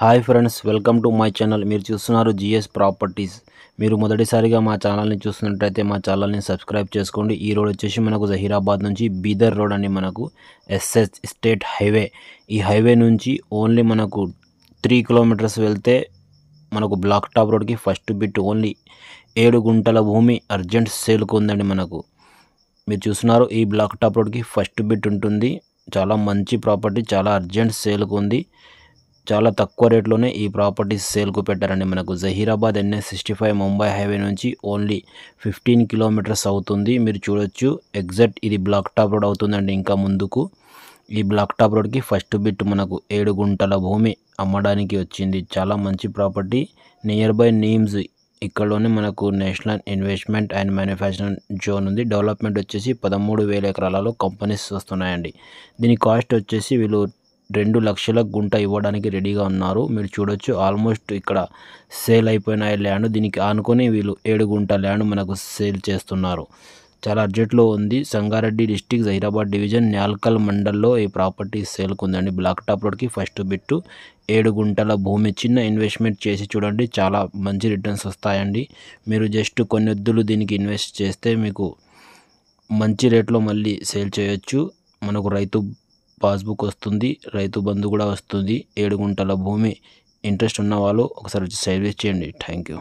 hi friends welcome to my channel మీరు చూస్తున్నారు GS properties మీరు మొదటిసారిగా మా ఛానల్ని చూస్తున్నట్టయితే మా ఛానల్ని సబ్స్క్రైబ్ చేసుకోండి ఈ రోడ్ వచ్చేసి మనకు జహీరాబాద్ నుంచి బీదర్ రోడ్ అని మనకు ఎస్ఎస్ స్టేట్ హైవే ఈ హైవే నుంచి ఓన్లీ మనకు త్రీ కిలోమీటర్స్ వెళ్తే మనకు బ్లాక్ టాప్ రోడ్కి ఫస్ట్ బిట్ ఓన్లీ ఏడు గుంటల భూమి అర్జెంట్ సేల్కు ఉందండి మనకు మీరు చూస్తున్నారు ఈ బ్లాక్ టాప్ రోడ్కి ఫస్ట్ బిట్ ఉంటుంది చాలా మంచి ప్రాపర్టీ చాలా అర్జెంట్ సేల్కు ఉంది చాలా తక్కువ రేట్లోనే ఈ ప్రాపర్టీస్ సేల్కు పెట్టారండి మనకు Zaheerabad N S sixty five Mumbai highway నుంచి ఓన్లీ ఫిఫ్టీన్ కిలోమీటర్స్ అవుతుంది మీరు చూడొచ్చు ఎగ్జాక్ట్ ఇది బ్లాక్ టాప్ రోడ్ అవుతుందండి ఇంకా ముందుకు ఈ బ్లాక్ టాప్ రోడ్కి ఫస్ట్ బిట్ మనకు ఏడు గుంటల భూమి అమ్మడానికి వచ్చింది చాలా మంచి ప్రాపర్టీ నియర్ బై నేమ్స్ ఇక్కడలోనే మనకు national investment and manufacturing zone ఉంది డెవలప్మెంట్ వచ్చేసి పదమూడు వేల ఎకరాలలో కంపెనీస్ వస్తున్నాయండి దీని కాస్ట్ వచ్చేసి వీళ్ళు రెండు లక్షల గుంట ఇవ్వడానికి రెడీగా ఉన్నారు మీరు చూడొచ్చు ఆల్మోస్ట్ ఇక్కడ సేల్ అయిపోయిన ల్యాండ్ దీనికి ఆనుకొని వీళ్ళు ఏడు గుంట ల్యాండ్ మనకు సేల్ చేస్తున్నారు చాలా అర్జెంట్లో ఉంది సంగారెడ్డి డిస్టిక్ హైదరాబాద్ డివిజన్ న్యాల్కల్ మండల్లో ఈ ప్రాపర్టీ సేల్కు ఉందండి బ్లాక్ టాప్ రోడ్కి ఫస్ట్ బిట్టు ఏడు గుంటల భూమి చిన్న ఇన్వెస్ట్మెంట్ చేసి చూడండి చాలా మంచి రిటర్న్స్ వస్తాయండి మీరు జస్ట్ కొన్ని వద్దులు దీనికి ఇన్వెస్ట్ చేస్తే మీకు మంచి రేట్లో మళ్ళీ సేల్ చేయొచ్చు మనకు రైతు పాస్బుక్ వస్తుంది రైతు బంధు కూడా వస్తుంది ఏడు గుంటల భూమి ఇంట్రెస్ట్ ఉన్న వాళ్ళు ఒకసారి వచ్చి సర్వీస్ చేయండి థ్యాంక్ యూ